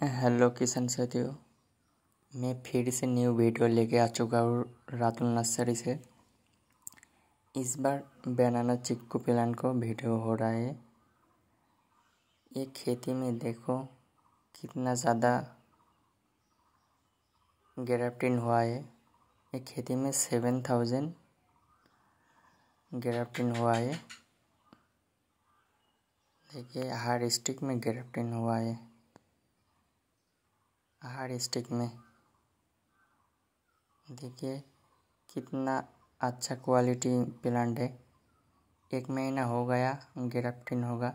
hello किसान साथियों मैं फिर से न्यू वीडियो लेके आ चुका हूँ रातुल नर्सरी से इस बार बनाना चिक्कू प्लान को वीडियो हो रहा है ये खेती में देखो कितना ज़्यादा ग्राफ्टिन हुआ है ये खेती में सेवन थाउजेंड ग्राफ्टिन हुआ है देखिए हर स्टिक में ग्राफ्टिन हुआ है हार्ड स्टिक में देखिए कितना अच्छा क्वालिटी प्लांट है एक महीना हो गया ग्राफ्टिंग होगा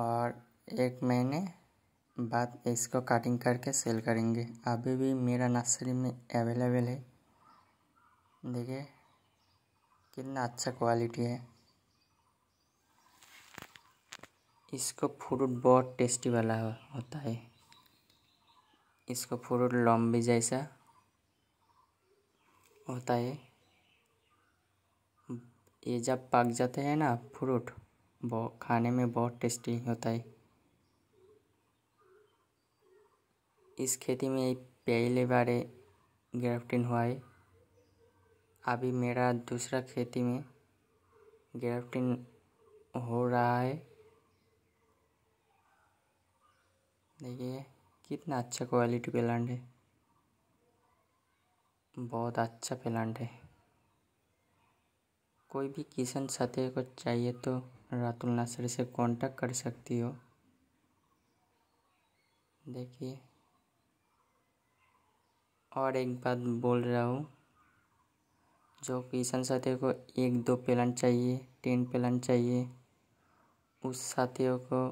और एक महीने बाद इसको कटिंग करके सेल करेंगे अभी भी मेरा नर्सरी में अवेलेबल है देखिए कितना अच्छा क्वालिटी है इसका फ्रूट बहुत टेस्टी वाला होता है इसका फ्रूट लॉम्बी जैसा होता है ये जब पक जाते हैं ना फ्रूट बहुत खाने में बहुत टेस्टी होता है इस खेती में पहले बारे ग्राफ्टिंग हुआ है अभी मेरा दूसरा खेती में ग्राफ्टिंग हो रहा है देखिए कितना अच्छा क्वालिटी प्लांट है बहुत अच्छा प्लांट है कोई भी किसान साथी को चाहिए तो रातुल नर्सरी से कांटेक्ट कर सकती हो देखिए और एक बात बोल रहा हूँ जो किसान साथियों को एक दो प्लांट चाहिए तीन प्लांट चाहिए उस साथियों को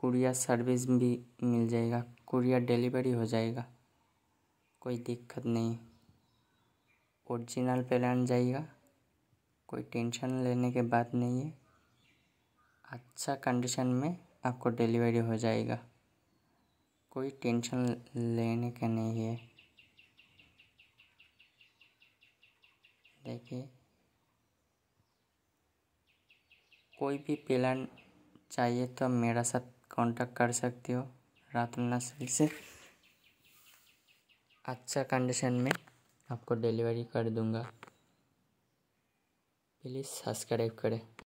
कुरियर सर्विस भी मिल जाएगा कुरियर डिलीवरी हो जाएगा कोई दिक्कत नहीं ओरिजिनल प्लान जाएगा कोई टेंशन लेने के बात नहीं है अच्छा कंडीशन में आपको डिलीवरी हो जाएगा कोई टेंशन लेने का नहीं है देखिए कोई भी प्लान चाहिए तो मेरा साथ कांटेक्ट कर सकते हो रातुल नर्सरी से अच्छा कंडीशन में आपको डिलीवरी कर दूंगा प्लीज़ सब्सक्राइब करें